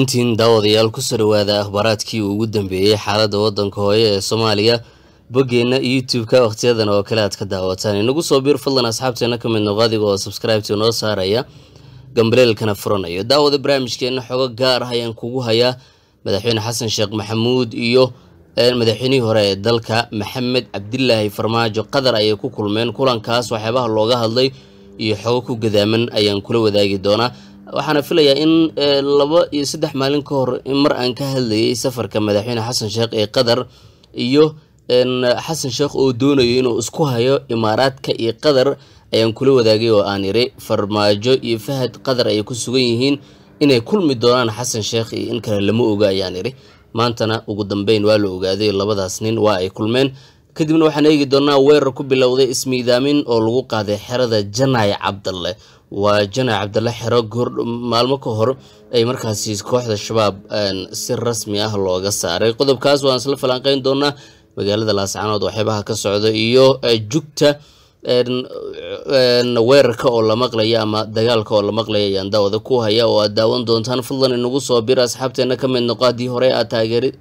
intiin daawadayaal ku soo dhawaada akhbaaraadkii ugu dambeeyey xaaladda waddanka hooye ee soomaaliya boggeenna youtube-ka wakhtiyadan oo kale aad ka daawataan inagu soo biir fadlan asxaabteena ka mid noq oo subscribeta noo saaraya gambaleelkana furanayo daawada barnaamijkeenna xogo gaar ah ayaan kugu hayaa madaxweyne xasan sheekh maxamuud iyo madaxweynihii hore ee dalka maxamed cabdilaahi farmaajo qatar ayay ku kulmeen kulankaas waxyaabaha looga hadlay iyo xogo ku gadaaman ayaan kula wadaagi doonaa waxaana filayaa in eh, laba iyo saddex maalin ka hor mar aan ka hadlayay safarka madaxweyne xasan sheekh ee qatar iyo eh, xasan sheekh oo doonayo inuu isku hayo imaaraadka iyo qatar ayaan kula wadaagay oo aan iri farmaajo iyo fahad qatar ay ku sugan yihiin inay kulmi doonaan xasan sheekh iyo in kale lama oga ayaan iri maantana ugu dambeyn waa la ogaaday labadaas nin waa ay kulmeen kadibna waxaan eegi doonaa weerar ku bilowday ismiidaamin oo lagu qaaday xerada janaay cabdalle waa janac cabdalla xero maalmo ka hor ay markaasi kooxda shabaab si rasmi ah looga saaray qodobkaas waan isla falanqeyn doonaa magaalada laascanood waxyaabaha ka socda iyo e, jugta weerarka oo la maqlaya ama dagaalka oo la maqlaya ayaan daawada ku haya oo aad daawan doontaan fadlan inagu soo bira asxaabteenna ka mid noqo haddii hore aad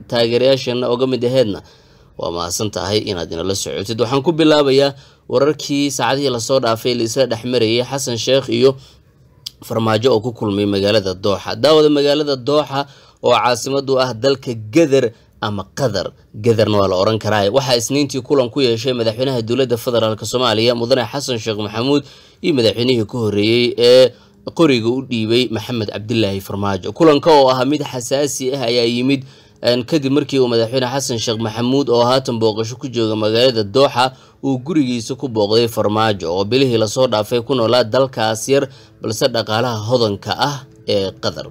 taageerayaasheenna oga mid aheedna waa mahadsan tahay inaad inala socotid waxaan ku bilaabayaa wararkii saacadihii lasoo dhaafay la isla dhexmarayay xasan sheekh iyo farmaajo oo ku kulmay magaalada dooxa daawada magaalada dooxa oo caasimadu ah dalka gader ama qatar gadarna waa la oran karaa waxaa isniintii kulan ku yeeshay madaxweynaha dowladda federaalk soomaaliya mudane xasan sheekh maxamuud iyo madaxweynihii ka horeeyey ee qoriga u dhiibay maxamed cabdilaahi farmaajo kulanka oo ahaa mid xasaasi ah ayaa yimid kadib markii uu madaxweyne xasan sheekh maxamuud oo haatan booqasho ku jooga magaalada dooxa uu gurigiisa ku booqday farmaajo oo bilihii lasoo dhaafay ku noolaa dalkaas yar balse dhaqaalaha hodanka ah ee qatar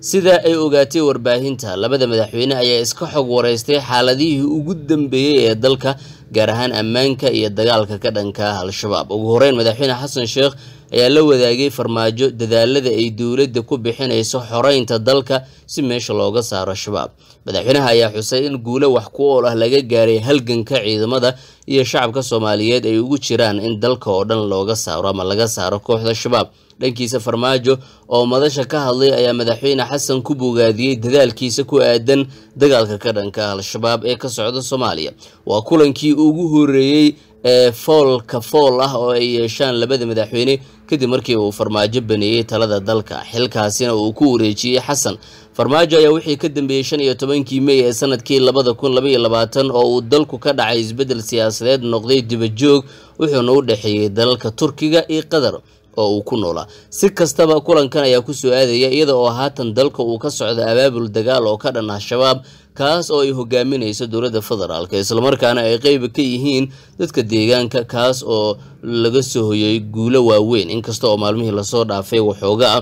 sida ay ogaatay warbaahinta labada madaxweyne ayaa iska xog wareystay xaaladihii ugu dambeeyey ee dalka gaar ahaan ammaanka iyo dagaalka ka dhanka al-shabaab ugu horeyn madaxweyne xasan sheekh ayaa la wadaagay farmaajo dadaalada ay dowladda ku bixinayso xoreynta dalka si meesha looga saaro shabaab madaxweynaha ayaa xusay in guulo wax ku ool ah laga gaaray halganka ciidamada iyo shacabka soomaaliyeed ay ugu jiraan in dalka oo dhan looga saaro ama laga saaro kooxda shabaab dhankiisa farmaajo oo madasha ka hadlay ayaa madaxweyne xasan ku bogaadiyey dadaalkiisa ku aadan dagaalka ka dhanka al-shabaab ee ka socda soomaaliya waa kulankii ugu horeeyey ee foolka fool ah oo ay yeeshaan labada madaxweyne kadib markii uu farmaajo baneeyey talada dalka xilkaasina uu ku wareejiyey xasan farmaajo ayaa wixii ka dambeeyey shan iyo tobankii mey ee sanadkii labada kun labaiyo labaatan oo uu dalku ka dhacay isbeddel siyaasadeed noqday dibajoog wuxuuna u dhexeeyey dalalka turkiga iyo qatar oo uu ku noolaa si kastaba kulankan ayaa kusoo aadaya iyada oo haatan dalka uu ka socda abaabul dagaal oo ka dhan ah shabaab kaas oo ay hogaaminayso dowladda federaalk islamarkaana ay qeyb ka yihiin dadka deegaanka kaas oo laga soo hoyay guulo waaweyn inkasta oo maalmihii lasoo dhaafay waxoogaa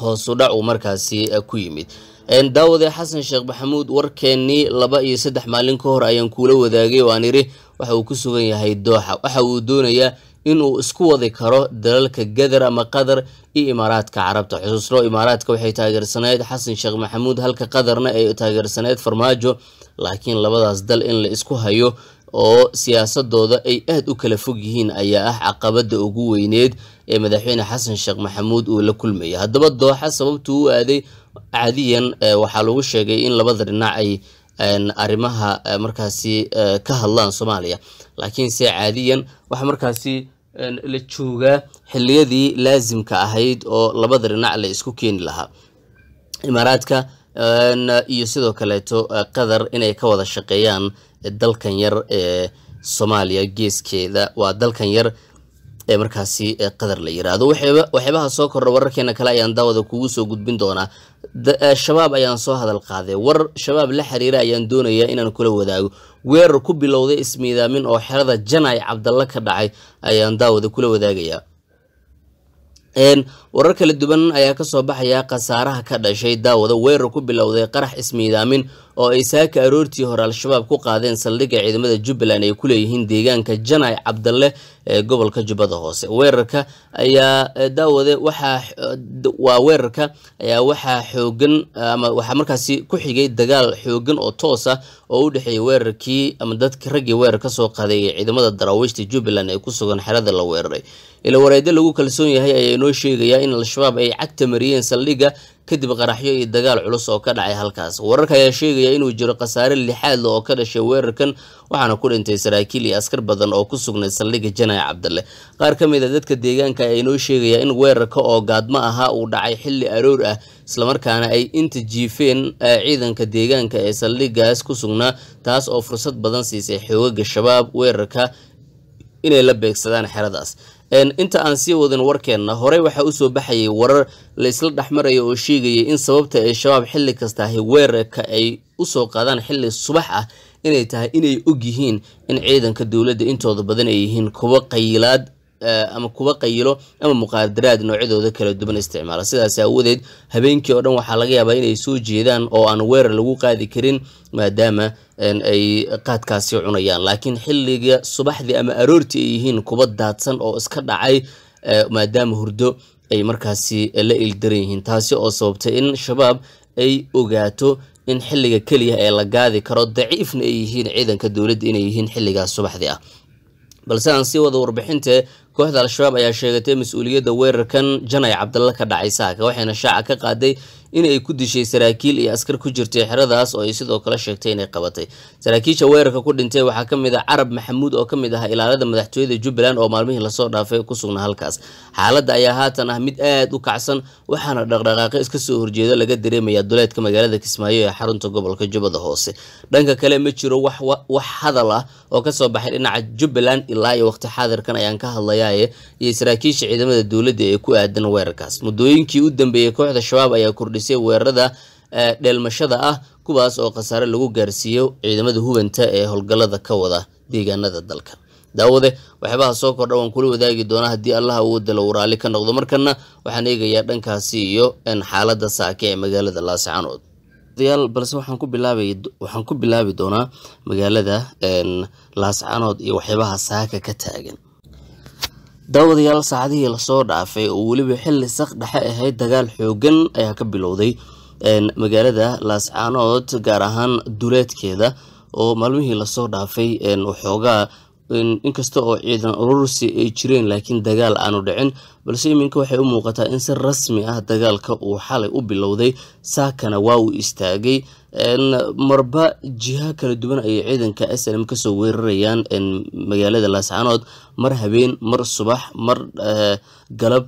hoosu dhac uu markaasi eh, ku yimid daawade xasan sheekh maxamuud warkeennii laba iyo saddex maalin ka hor ayaan kuula wadaagay oo aan idhi waxa uu ku sugan yahay dooxa waxa uu doonayaa inuu isku wadi karo dalalka gadar ama qatar iyo imaaraadka carabta xusuusno imaaraadka waxay taageersanayd xasan sheekh maxamuud halka qatarna ay taageersanayd farmaajo laakiin labadaas dal in la isku hayo oo siyaasadooda ay aada u kala fog yihiin ayaa ah caqabada ugu weyneed ee madaxweyne xasan sheekh maxamuud uu la kulmayay haddaba dooxa sababtuu u aaday caadiyan eh, waxaa lagu sheegay in labada dhinac ay arrimaha eh, markaasi eh, ka hadlaan soomaaliya laakiinse caadiyan waxa markaasi la jooga xiliyadii laasimka ahayd oo labada dhinac la isku keeni lahaa imaaraadka iyo sidoo kaleeto e, qatar inay ka wada shaqeeyaan dalkan yar ee soomaaliya geeskeeda waa dalkan yar ee markaasi qadar la yiraahdo waxyaabaha soo kordha wararkeena kale ayaan daawada kugu soo gudbin doonaa shabaab ayaan soo hadal qaaday war shabaab la xiriira ayaan doonayaa inaan kula wadaago weerar ku bilowday ismiidaamin oo xerada janay cabdalla ka dhacay ayaan daawada kula wadaagayaa warar kala duwan ayaa kasoo baxaya khasaaraha ka dhashay daawada weerar ku bilowday qarax ismiidaamin oo ay saaka aroortii hore al-shabaab ku qaadeen saldhigga ciidamada jubbaland ay ku leeyihiin deegaanka janay cabdalle ee gobolka jubbada hoose weerarka ayaa daawade waxawaa weerarka ayaa waxaa xoogan ama waxaa markaasi ku xigay dagaal xoogan oo toos ah oo u dhexeeyay weerarkii ama dadk raggii weerar kasoo qadeeyay ciidamada daraawiishta jubbaland ee ku sugan xerada la weeraray ila wareede lagu kalsoon yahay ayaa inoo sheegaya in al-shabaab ay cagta mariyeen saldhigga kadib qaraxyo iyo dagaal culus oo ka dhacay halkaas wararka ayaa sheegaya inuu jiro khasaare lixaadla oo ka dhashay weerarkan waxaana ku dhintay saraakiil iyo askar badan oo ku sugnay saldhigga janaay cabdalle qaar ka mid a ah dadka deegaanka ayaa inoo sheegaya in weerarka oo gaadmo ahaa uu dhacay xilli aroor ah islamarkaana ay inta jiifeen ciidanka deegaanka ee saldhiggaas ku sugnaa taas oo fursad badan siisay xoogaga shabaab weerarka inay la beegsadaan xeradaas inta aan sii wadin warkeenna horey waxaa usoo baxayay warar la isla dhexmaraya oo sheegayay in sababta ay shabaab xilli kastaahi weerarka ay usoo qaadaan xilli subax ah inay tahay inay og yihiin in ciidanka dowladda intooda badan ay yihiin kuwo qayilaad Eh, ama kuwa qayilo ama muqaadaraad noocyadooda kala duwan isticmaala sidaas aawadeed habeenkii oo dhan waxaa laga yaabaa inay soo jeedaan oo aan weerar lagu qaadi karin maadaama ay qaadkaasi cunayaan laakiin xilliga subaxdii ama aroortii ay yihiin kuwa daadsan oo iska dhacay eh, maadaama hurdo ay markaasi la ildaran yihiin taasi oo sababtay in shabaab ay ogaato in xilliga keliya ee la gaadi karo daciifna ay yihiin ciidanka dowladda inay yihiin xilligaas subaxdii ah balse aan sii wada warbixinte kooxda al-shabaab ayaa sheegatay mas-uuliyadda weerarkan janay cabdalla ka dhacay saaka waxayna shaaca ka qaaday in ay ku dishay saraakiil iyo askar ku jirtay xeradaas oo ay sidoo kale sheegtay inay qabatay saraakiisha weerarka ku dhintay waxaa ka mid ah carab maxamuud oo ka mid ah ilaalada madaxtooyada jubbaland oo maalmihii lasoo dhaafay ku sugnaa halkaas xaaladda ayaa haatan ah mid aad u kacsan waxaana dhaqdhaqaaqo iska soo horjeeda laga dareemayaa duleedka magaalada kismaayo ee xarunta gobolka jubbada hoose dhanka kale ma jiro wax hadal ah oo kasoo baxay dhinaca jubbaland ilaa iyo waqti xaadirkan ayaan ka hadlayaaye iyo saraakiisha ciidamada dowladda ee ku aadan weerarkaas muddooyinkii u dambeeyey kooxda shabaab ayaa kordhisay geysay weerarada e, dheelmashada ah kuwaas oo khasaare lagu gaarsiiyo ciidamada hubanta ee howlgallada ka wada deegaanada dalka daawade waxyaabaha soo kordha waan kula wadaagi doonaa haddii allaha uu dalo waraali ka noqdo markana waxaan eegayaa dhankaasi iyo xaaladda saake ee magaalada laascanood dayaal balse waxaan ku bilaabay waxaan ku bilaabi doonaa magaalada laascanood iyo waxyaabaha saaka ka taagan daawadayaal saacadihii lasoo dhaafay oo weliba xili saq dhexe ahayd dagaal xoogan ayaa ka bilowday magaalada laascaanood gaar ahaan duleedkeeda oo maalmihii lasoo dhaafay waxoogaa inkasta oo ciidan urursi ay jireen laakiin dagaal aanu dhicin balse iminka waxay u muuqataa in si rasmi ah dagaalka uu xalay u bilowday saakana waa uu istaagay marba jiha kala duwan ayay ciidanka slm kasoo weerarayaan magaalada laascanood mar habeen mar subax mar eh, galab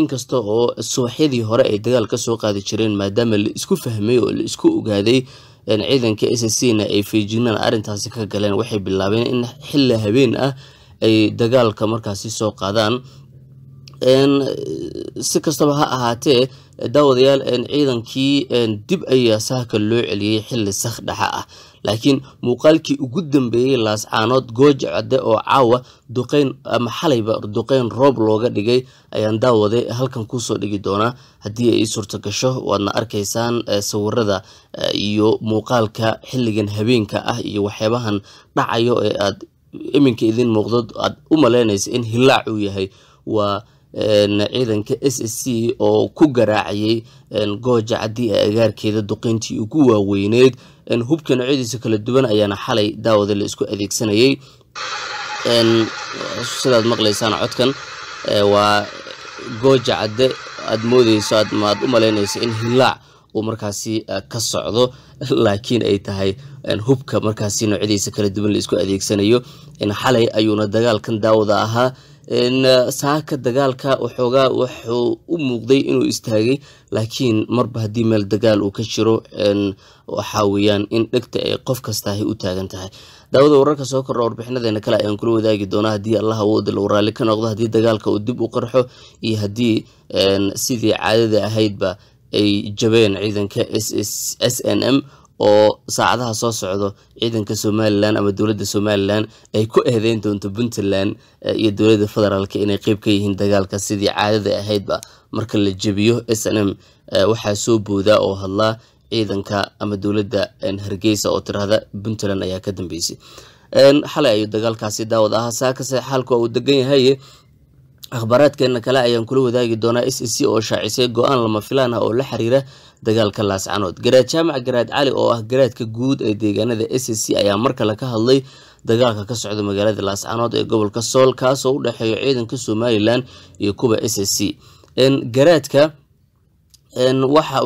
inkasta oo subaxyadii hore ay dagaal kasoo qaadi jireen maadaama la isku fahmay oo la isku ogaaday ciidanka s c na ay feejignaan arintaasi ka galeen waxay bilaabeen in xilli habeen ah ay dagaalka markaasi soo qaadaan si kastaba ha ahaatee daawadayaal ciidankii dib ayaa saaka loo celiyey xili sakh dhexa ah laakiin muuqaalkii ugu dambeeyey laascaanood gooja cadde oo caawa duqeyn ama xalayba duqeyn roob looga dhigay ayaan daawade halkan kuusoo dhigi doonaa haddii ay suurto gasho waadna arkaysaan sawirada iyo muuqaalka xilligan habeenka ah iyo waxyaabahan dhacayo ee aad iminka idiin muuqdo aad u malaynaysa in hilaac uu yahay waa ciidanka s s c oo ku garaacayay gooja caddii ee agaarkeeda duqeyntii ugu waaweyneed hubka noocyadiisa kala duwan ayaana xalay daawada la isku adeegsanayay sidaad maqlaysaan codkan waa gooja cadde aada moodeyso aad u malaynayso in hillaac uu markaasi ka socdo laakiin ay tahay hubka markaasi noocyadiisa kala duwan la isku adeegsanayo xalay ayuuna dagaalkan daawada ahaa Eh, saaka dagaalka waxoogaa wuxuu u muuqday inuu istaagay laakiin marba haddii meel dagaal uu ka jiro waxaa weeyaan in dhegta ay qof kasta ay u taagan tahay daawada wararka soo kordha warbixinadeena kale ayaan kula wadaagi doonaa haddii allah awooda la raalli ka noqdo haddii dagaalka uu dib u qarxo iyo haddii sidii caadada ahaydba ay jabeen ciidanka s n m oo saacadaha soo socdo ciidanka somalilan ama dowladda somalilan ay ku eedeyn doonto puntland eh, iyo dowladda federaalk inay qeyb ka yihiin dagaalka sidii caadada ahaydba marka la jebiyo s n m eh, waxaa soo boodaa oo hadlaa ciidanka ama dowladda eh, hargeysa oo tirahda puntland ayaa ka dambeysay xalay ayuu dagaalkaasi daawad ahaa saakase xaalku uu degan yahay akhbaaraadkeena kale ayaan kula wadaagi doonaa s e c oo shaacisay go-aan lama filaan ah oo la xiriira dagaalka laascanood garaad jaamac garaad cali oo ah garaadka guud ee deegaanada s e c ayaa mar kale ka hadlay dagaalka ka socda magaalada laascanood ee gobolka sool kaasoo u dhexeeyo ciidanka somalilan iyo kuwa s e c garaadka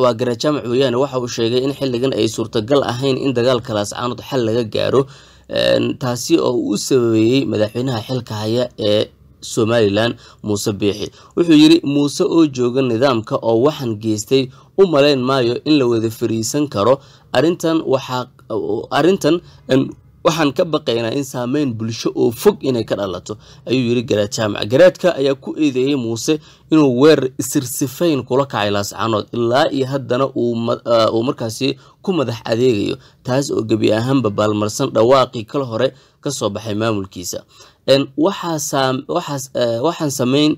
waa garaad jaamac weyaane waxa uu sheegay in xilligan ay suurtagal ahayn in dagaalka laascanood xal laga gaaro taasi oo u sababeeyey madaxweynaha xilka haya ee somalilan muuse biixi wuxuu yidhi muuse oo jooga nidaamka oo waxaan geystay u malayn maayo in la wada fariisan karo arintan arintan waxaan ka baqaynaa in saameyn bulsho oo fog inay ka dhalato ayuu yidhi garaad jaamac garaadka ayaa ku eedeeyey muuse inuu weerar isirsifayn kula kacay laascanood ilaa iyo haddana uu markaasi ku madax adeegayo taas oo gebi ahaanba baalmarsan dhawaaqii kal hore ka soo baxay maamulkiisa Eh, waxaan sameyn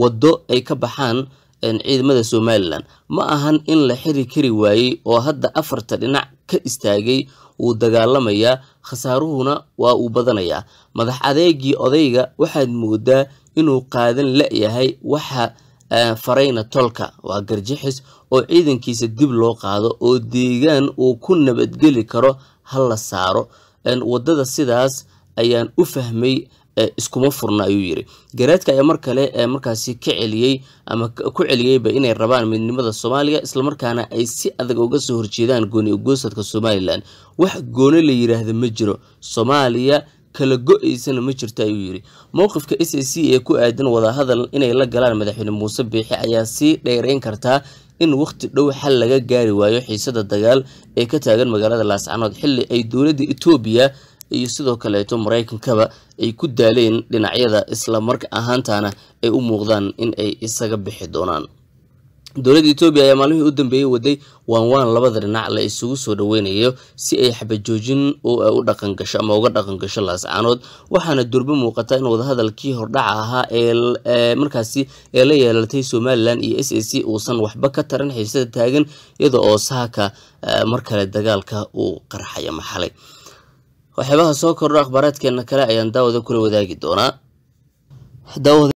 waddo ay ka baxaan ciidamada somalilan ma ahan in la xiri kari waayey oo hadda afarta dhinac ka istaagay uu dagaalamayaa khasaaruhuna waa uu badanayaa madax adeegii odayga waxaad moodaa inuu qaadan la-yahay waxa eh, farayna tolka waa garjixis oo ciidankiisa dib loo qaado oo deegaan uu ku nabadgeli karo ha la saaro wadada sidaas ayaan u fahmay iskuma furna ayuu yiri gareedka ayaa mar kale markaasi ka celiyey ama ku celiyeyba inay rabaan midnimada soomaaliya islamarkaana ay si adag uga soo horjeedaan gooni ugoosadka somalilan wax gooni la yiraahda ma jiro soomaaliya kala go-aysana ma jirto ayuu yidhi mowqifka s a c ee ku aadan wadahadal inay la galaan madaxweyne muuse biixi ayaa sii dheereyn kartaa in wakhti dhow xal laga gaari waayo xiisada dagaal ee ka taagan magaalada laascanood xilli ay dowladda etoobiya iyo sidoo kaleeto maraykankaba ay ku daaleen dhinacyada islamarka ahaantaana ay u muuqdaan inay isaga bixi doonaan dowladda etoobiya ayaa maalmihii u dambeeyey waday waan waan labada dhinac la isugu soo dhaweynayo si ay xabajoojin u dhaqangasho ama uga dhaqangasho laascaanood waxaana durbo muuqata in wadahadalkii hordhaca ahaa ee markaasi ee la yeelatay somalilan iyo s a c uusan waxba ka taran xiisada taagan iyada oo saaka mar kale dagaalka uu qarxaya maxalay waxyaabaha soo kordho akhbaaradkeenna kale ayaan daawada kula wadaagi doonaa